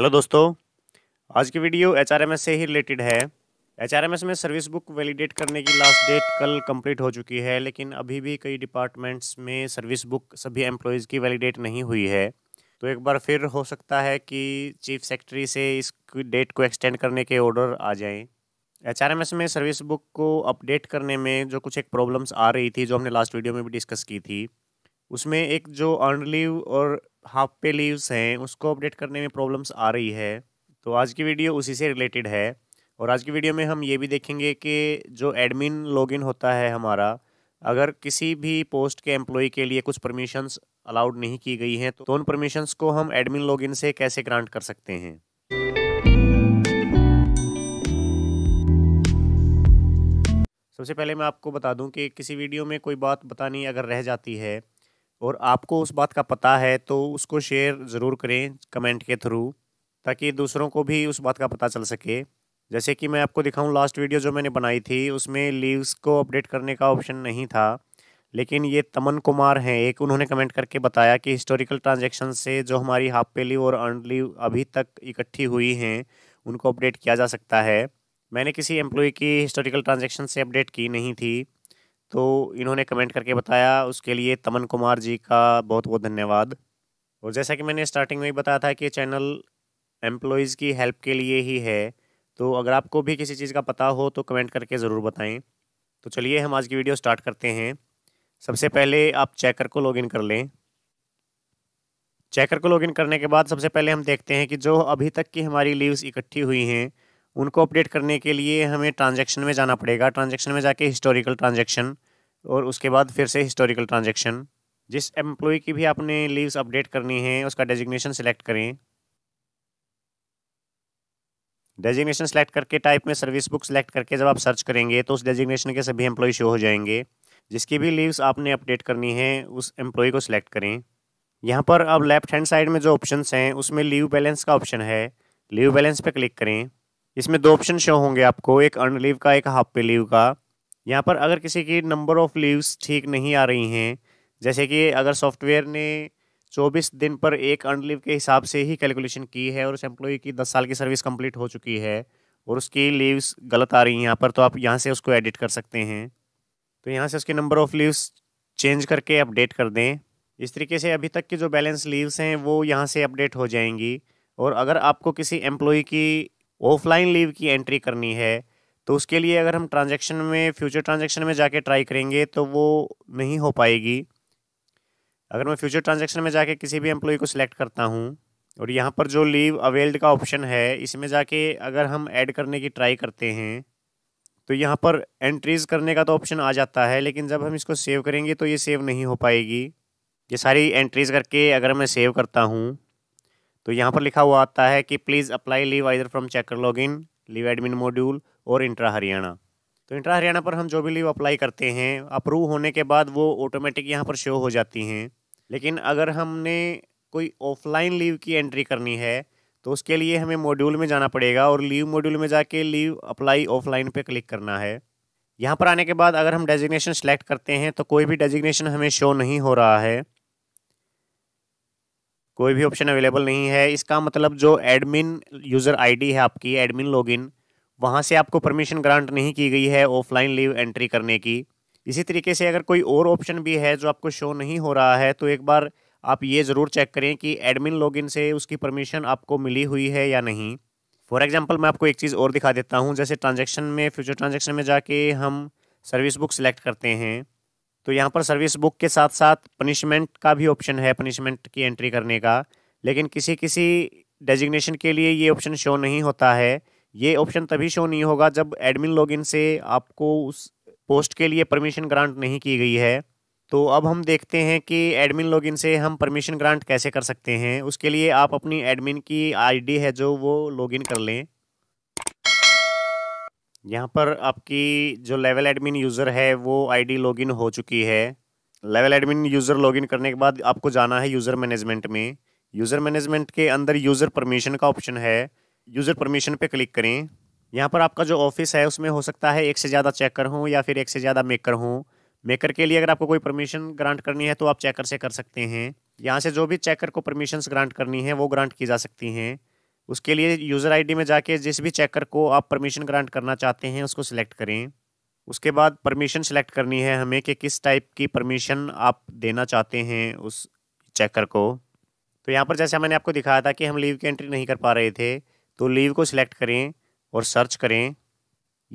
hello दोस्तों आज की वीडियो एच से ही रिलेटेड है एच में सर्विस बुक वैलिडेट करने की लास्ट डेट कल कंप्लीट हो चुकी है लेकिन अभी भी कई डिपार्टमेंट्स में सर्विस बुक सभी एम्प्लॉयज़ की वैलिडेट नहीं हुई है तो एक बार फिर हो सकता है कि चीफ सेक्रेटरी से इस डेट को एक्सटेंड करने के ऑर्डर आ जाएँ एच में सर्विस बुक को अपडेट करने में जो कुछ एक प्रॉब्लम्स आ रही थी जो हमने लास्ट वीडियो में भी डिस्कस की थी उसमें एक जो अर्न लीव और हाफ पे लीव्स हैं उसको अपडेट करने में प्रॉब्लम्स आ रही है तो आज की वीडियो उसी से रिलेटेड है और आज की वीडियो में हम ये भी देखेंगे कि जो एडमिन लॉगिन होता है हमारा अगर किसी भी पोस्ट के एम्प्लॉय के लिए कुछ परमिशंस अलाउड नहीं की गई हैं तो उन परमिशंस को हम एडमिन लॉगिन से कैसे ग्रांट कर सकते हैं सबसे पहले मैं आपको बता दूं कि किसी वीडियो में कोई बात बतानी अगर रह जाती है और आपको उस बात का पता है तो उसको शेयर ज़रूर करें कमेंट के थ्रू ताकि दूसरों को भी उस बात का पता चल सके जैसे कि मैं आपको दिखाऊं लास्ट वीडियो जो मैंने बनाई थी उसमें लीव्स को अपडेट करने का ऑप्शन नहीं था लेकिन ये तमन कुमार हैं एक उन्होंने कमेंट करके बताया कि हिस्टोरिकल ट्रांजेक्शन से जो हमारी हाफ पे लीव और अर्न लीव अभी तक इकट्ठी हुई हैं उनको अपडेट किया जा सकता है मैंने किसी एम्प्लॉय की हिस्टोरिकल ट्रांजेक्शन से अपडेट की नहीं थी तो इन्होंने कमेंट करके बताया उसके लिए तमन कुमार जी का बहुत बहुत धन्यवाद और जैसा कि मैंने स्टार्टिंग में ही बताया था कि चैनल एम्प्लॉयज़ की हेल्प के लिए ही है तो अगर आपको भी किसी चीज़ का पता हो तो कमेंट करके ज़रूर बताएं तो चलिए हम आज की वीडियो स्टार्ट करते हैं सबसे पहले आप चेकर को लॉगिन कर लें चेकर को लॉगिन करने के बाद सबसे पहले हम देखते हैं कि जो अभी तक की हमारी लीव्स इकट्ठी हुई हैं उनको अपडेट करने के लिए हमें ट्रांजेक्शन में जाना पड़ेगा ट्रांजेक्शन में जाके हिस्टोरिकल ट्रांजेक्शन और उसके बाद फिर से हिस्टोरिकल ट्रांजेक्शन जिस एम्प्लॉय की भी आपने लीव्स अपडेट करनी है उसका डेजिग्नेशन सेलेक्ट करें डेजिग्नेशन सेलेक्ट करके टाइप में सर्विस बुक सेलेक्ट करके जब आप सर्च करेंगे तो उस डेजिग्नेशन के सभी एम्प्लॉय शो हो जाएंगे जिसकी भी लीव्स आपने अपडेट करनी है उस एम्प्लॉय को सिलेक्ट करें यहाँ पर अब लेफ्ट हैंड साइड में जो ऑप्शंस हैं उसमें लीव बैलेंस का ऑप्शन है लीव बैलेंस पर क्लिक करें इसमें दो ऑप्शन शो होंगे आपको एक अर्न लीव का एक हाफ पे लीव का यहाँ पर अगर किसी की नंबर ऑफ लीव्स ठीक नहीं आ रही हैं जैसे कि अगर सॉफ्टवेयर ने 24 दिन पर एक अर्न लीव के हिसाब से ही कैलकुलेशन की है और उस एम्प्लॉय की 10 साल की सर्विस कंप्लीट हो चुकी है और उसकी लीव्स गलत आ रही हैं यहाँ पर तो आप यहाँ से उसको एडिट कर सकते हैं तो यहाँ से उसके नंबर ऑफ़ लीव्स चेंज करके अपडेट कर दें इस तरीके से अभी तक की जो बैलेंस लीव्स हैं वो यहाँ से अपडेट हो जाएंगी और अगर आपको किसी एम्प्लॉय की ऑफलाइन लीव की एंट्री करनी है तो उसके लिए अगर हम ट्रांजेक्शन में फ्यूचर ट्रांजेक्शन में जाके ट्राई करेंगे तो वो नहीं हो पाएगी अगर मैं फ्यूचर ट्रांजेक्शन में जाके किसी भी एम्प्लॉय को सिलेक्ट करता हूँ और यहाँ पर जो लीव अवेल्ड का ऑप्शन है इसमें जाके अगर हम ऐड करने की ट्राई करते हैं तो यहाँ पर एंट्रीज़ करने का तो ऑप्शन आ जाता है लेकिन जब हम इसको सेव करेंगे तो ये सेव नहीं हो पाएगी ये सारी एंट्रीज़ करके अगर मैं सेव करता हूँ तो यहाँ पर लिखा हुआ आता है कि please apply leave either from checker login leave admin module और इंट्रा हरियाणा तो इंट्रा हरियाणा पर हम जो भी लीव अप्लाई करते हैं अप्रूव होने के बाद वो ऑटोमेटिक यहाँ पर शो हो जाती हैं लेकिन अगर हमने कोई ऑफलाइन लीव की एंट्री करनी है तो उसके लिए हमें मॉड्यूल में जाना पड़ेगा और लीव मॉड्यूल में जाके लीव अप्लाई ऑफलाइन पे क्लिक करना है यहाँ पर आने के बाद अगर हम डेजिग्नेशन सेलेक्ट करते हैं तो कोई भी डेजिग्नेशन हमें शो नहीं हो रहा है कोई भी ऑप्शन अवेलेबल नहीं है इसका मतलब जो एडमिन यूज़र आईडी है आपकी एडमिन लॉगिन वहाँ से आपको परमिशन ग्रांट नहीं की गई है ऑफलाइन लीव एंट्री करने की इसी तरीके से अगर कोई और ऑप्शन भी है जो आपको शो नहीं हो रहा है तो एक बार आप ये ज़रूर चेक करें कि एडमिन लॉगिन से उसकी परमिशन आपको मिली हुई है या नहीं फॉर एग्जाम्पल मैं आपको एक चीज़ और दिखा देता हूँ जैसे ट्रांजेक्शन में फ्यूचर ट्रांजेक्शन में जाके हम सर्विस बुक सिलेक्ट करते हैं तो यहाँ पर सर्विस बुक के साथ साथ पनिशमेंट का भी ऑप्शन है पनिशमेंट की एंट्री करने का लेकिन किसी किसी डेजिग्नेशन के लिए ये ऑप्शन शो नहीं होता है ये ऑप्शन तभी शो नहीं होगा जब एडमिन लॉगिन से आपको उस पोस्ट के लिए परमिशन ग्रांट नहीं की गई है तो अब हम देखते हैं कि एडमिन लॉगिन से हम परमिशन ग्रांट कैसे कर सकते हैं उसके लिए आप अपनी एडमिन की आईडी है जो वो लॉगिन कर लें यहाँ पर आपकी जो लेवल एडमिन यूज़र है वो आईडी लॉगिन हो चुकी है लेवल एडमिन यूज़र लॉगिन करने के बाद आपको जाना है यूज़र मैनेजमेंट में यूज़र मैनेजमेंट के अंदर यूज़र परमिशन का ऑप्शन है यूज़र परमिशन पे क्लिक करें यहाँ पर आपका जो ऑफिस है उसमें हो सकता है एक से ज़्यादा चेकर हों या फिर एक से ज़्यादा मेकर हों मेकर के लिए अगर आपको कोई परमिशन ग्रांट करनी है तो आप चेकर से कर सकते हैं यहाँ से जो भी चेकर को परमिशन ग्रांट करनी है वो ग्रांट की जा सकती हैं उसके लिए यूज़र आईडी में जाके जिस भी चेकर को आप परमिशन ग्रांट करना चाहते हैं उसको सिलेक्ट करें उसके बाद परमिशन सेलेक्ट करनी है हमें कि किस टाइप की परमिशन आप देना चाहते हैं उस चेकर को तो यहाँ पर जैसे मैंने आपको दिखाया था कि हम लीव की एंट्री नहीं कर पा रहे थे तो लीव को सिलेक्ट करें और सर्च करें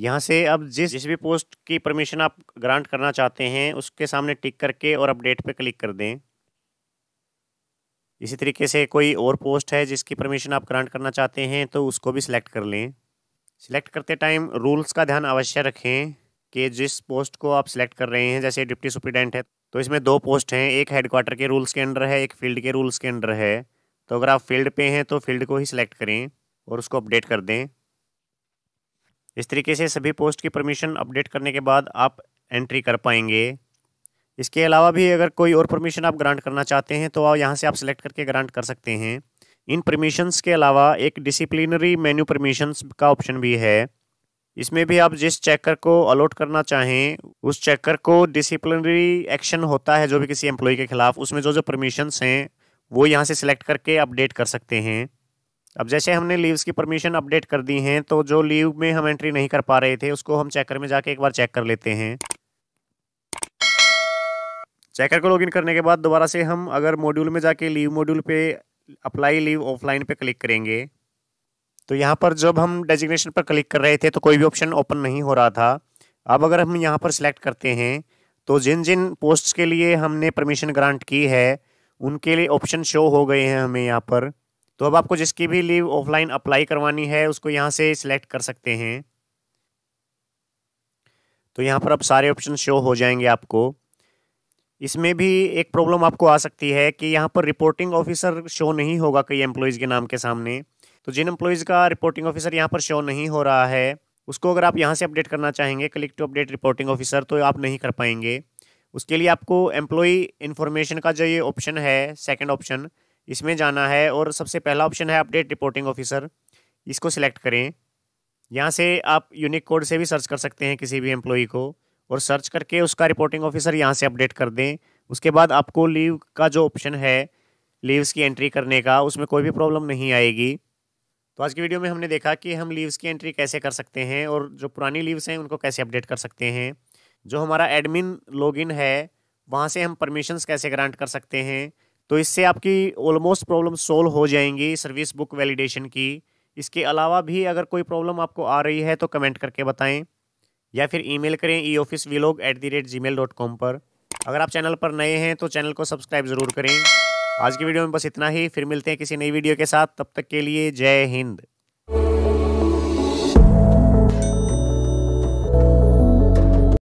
यहाँ से अब जिस जिस भी पोस्ट की परमिशन आप ग्रांट करना चाहते हैं उसके सामने टिक करके और अपडेट पर क्लिक कर दें इसी तरीके से कोई और पोस्ट है जिसकी परमिशन आप ग्रांट करना चाहते हैं तो उसको भी सिलेक्ट कर लें सिलेक्ट करते टाइम रूल्स का ध्यान अवश्य रखें कि जिस पोस्ट को आप सिलेक्ट कर रहे हैं जैसे डिप्टी सुप्रिटेंडेंट है तो इसमें दो पोस्ट हैं एक हेडक्वार्टर के रूल्स के अंडर है एक फील्ड के रूल्स के अंडर है तो अगर आप फील्ड पे हैं तो फील्ड को ही सिलेक्ट करें और उसको अपडेट कर दें इस तरीके से सभी पोस्ट की परमिशन अपडेट करने के बाद आप एंट्री कर पाएंगे इसके अलावा भी अगर कोई और परमिशन आप ग्रांट करना चाहते हैं तो आप यहाँ से आप सिलेक्ट करके ग्रांट कर सकते हैं इन परमिशंस के अलावा एक डिसिप्लिनरी मेन्यू परमिशंस का ऑप्शन भी है इसमें भी आप जिस चेकर को अलॉट करना चाहें उस चेकर को डिसिप्लिनरी एक्शन होता है जो भी किसी एम्प्लॉय के खिलाफ उसमें जो जो परमिशंस हैं वो यहाँ से सिलेक्ट करके अपडेट कर सकते हैं अब जैसे हमने लीव्स की परमिशन अपडेट कर दी हैं तो जो लीव में हम एंट्री नहीं कर पा रहे थे उसको हम चेकर में जाके एक बार चेक कर लेते हैं चेकर को लॉगिन करने के बाद दोबारा से हम अगर मॉड्यूल में जाके लीव मॉड्यूल पे अप्लाई लीव ऑफलाइन पे क्लिक करेंगे तो यहाँ पर जब हम डेजिग्नेशन पर क्लिक कर रहे थे तो कोई भी ऑप्शन ओपन नहीं हो रहा था अब अगर हम यहाँ पर सिलेक्ट करते हैं तो जिन जिन पोस्ट्स के लिए हमने परमिशन ग्रांट की है उनके लिए ऑप्शन शो हो गए हैं हमें यहाँ पर तो अब आपको जिसकी भी लीव ऑफलाइन अप्लाई करवानी है उसको यहाँ से सिलेक्ट कर सकते हैं तो यहाँ पर अब सारे ऑप्शन शो हो जाएंगे आपको इसमें भी एक प्रॉब्लम आपको आ सकती है कि यहाँ पर रिपोर्टिंग ऑफिसर शो नहीं होगा कई एम्प्लॉयज़ के नाम के सामने तो जिन एम्प्लॉयज़ का रिपोर्टिंग ऑफिसर यहाँ पर शो नहीं हो रहा है उसको अगर आप यहाँ से अपडेट करना चाहेंगे click to update reporting officer तो आप नहीं कर पाएंगे उसके लिए आपको एम्प्लॉय इन्फॉर्मेशन का जो ये ऑप्शन है सेकेंड ऑप्शन इसमें जाना है और सबसे पहला ऑप्शन है अपडेट रिपोर्टिंग ऑफिसर इसको सिलेक्ट करें यहाँ से आप यूनिक कोड से भी सर्च कर सकते हैं किसी भी एम्प्लॉय को और सर्च करके उसका रिपोर्टिंग ऑफिसर यहाँ से अपडेट कर दें उसके बाद आपको लीव का जो ऑप्शन है लीव्स की एंट्री करने का उसमें कोई भी प्रॉब्लम नहीं आएगी तो आज की वीडियो में हमने देखा कि हम लीव्स की एंट्री कैसे कर सकते हैं और जो पुरानी लीव्स हैं उनको कैसे अपडेट कर सकते हैं जो हमारा एडमिन लॉगिन है वहाँ से हम परमिशंस कैसे ग्रांट कर सकते हैं तो इससे आपकी ऑलमोस्ट प्रॉब्लम सोल्व हो जाएंगी सर्विस बुक वैलिडेशन की इसके अलावा भी अगर कोई प्रॉब्लम आपको आ रही है तो कमेंट करके बताएँ या फिर ईमेल करें e office vlog at the rate Gmail dot com पर अगर आप चैनल पर नए हैं तो चैनल को सब्सक्राइब ज़रूर करें आज की वीडियो में बस इतना ही फिर मिलते हैं किसी नई वीडियो के साथ तब तक के लिए जय हिंद